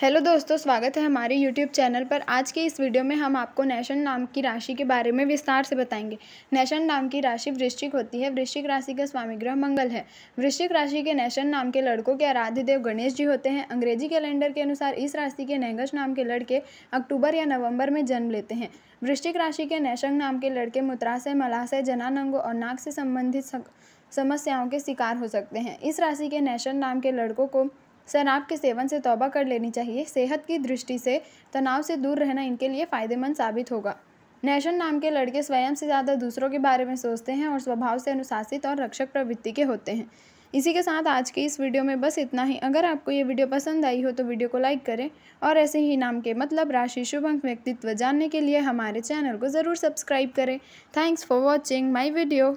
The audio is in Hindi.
हेलो दोस्तों स्वागत है हमारे यूट्यूब चैनल पर आज के इस वीडियो में हम आपको नेशन नाम की राशि के बारे में विस्तार से बताएंगे नेशन नाम की राशि वृश्चिक होती है वृश्चिक राशि का स्वामी ग्रह मंगल है वृश्चिक राशि के नेशन नाम के लड़कों के आराध्य देव गणेश जी होते हैं अंग्रेजी कैलेंडर के, अनुसार इस राशि के नैंगश नाम के लड़के अक्टूबर या नवम्बर में जन्म लेते हैं वृश्चिक राशि के नेशंग नाम के लड़के मूत्राशय मलाशय जनानंगों और नाक से संबंधित समस्याओं के शिकार हो सकते हैं इस राशि के नेशन नाम के लड़कों को शराब के सेवन से तौबा कर लेनी चाहिए सेहत की दृष्टि से तनाव से दूर रहना इनके लिए फ़ायदेमंद साबित होगा नेशन नाम के लड़के स्वयं से ज़्यादा दूसरों के बारे में सोचते हैं और स्वभाव से अनुशासित और रक्षक प्रवृत्ति के होते हैं इसी के साथ आज की इस वीडियो में बस इतना ही अगर आपको ये वीडियो पसंद आई हो तो वीडियो को लाइक करें और ऐसे ही नाम के मतलब राशि शुभ अंक व्यक्तित्व जानने के लिए हमारे चैनल को ज़रूर सब्सक्राइब करें thanks for watching my video